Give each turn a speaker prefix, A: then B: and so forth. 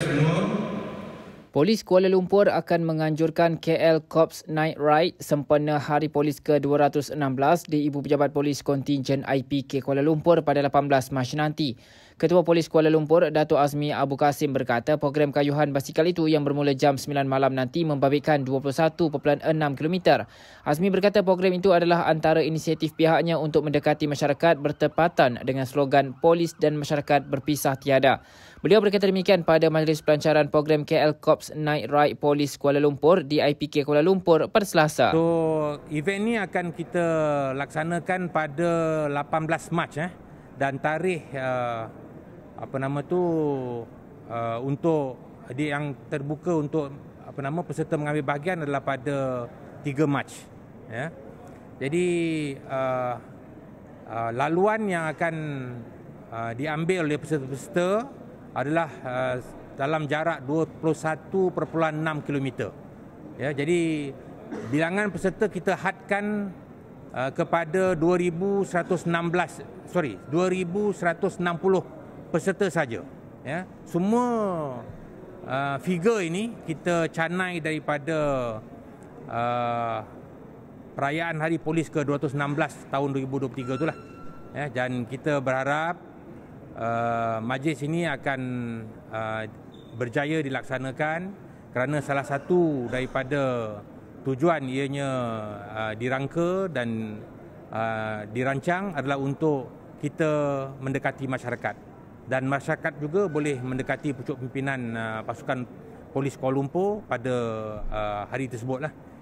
A: Gracias. Polis Kuala Lumpur akan menganjurkan KL Cops Night Ride sempena Hari Polis ke-216 di Ibu Pejabat Polis Kontingen IPK Kuala Lumpur pada 18 Mac nanti. Ketua Polis Kuala Lumpur, Datuk Azmi Abu Kasim berkata program kayuhan basikal itu yang bermula jam 9 malam nanti membabitkan 21.6 km. Azmi berkata program itu adalah antara inisiatif pihaknya untuk mendekati masyarakat bertepatan dengan slogan Polis dan Masyarakat Berpisah Tiada. Beliau berkata demikian pada majlis pelancaran program KL Cops Corps Night Ride Polis Kuala Lumpur di IPK Kuala Lumpur perselasa. So,
B: event ini akan kita laksanakan pada 18 Mac eh, dan tarikh uh, apa nama tu uh, untuk di yang terbuka untuk apa nama peserta mengambil bahagian adalah pada 3 Mac. Ya. Jadi uh, uh, laluan yang akan uh, diambil oleh peserta-peserta adalah uh, dalam jarak 21.6 km. Ya, jadi bilangan peserta kita hadkan uh, kepada 2116 sorry 2160 peserta saja. Ya, semua uh, figure ini kita canai daripada uh, perayaan Hari Polis ke-216 tahun 2023 itulah. Ya, dan kita berharap uh, majlis ini akan uh, berjaya dilaksanakan kerana salah satu daripada tujuan ianya uh, dirangka dan uh, dirancang adalah untuk kita mendekati masyarakat dan masyarakat juga boleh mendekati pucuk pimpinan uh, pasukan polis Kuala Lumpur pada uh, hari tersebutlah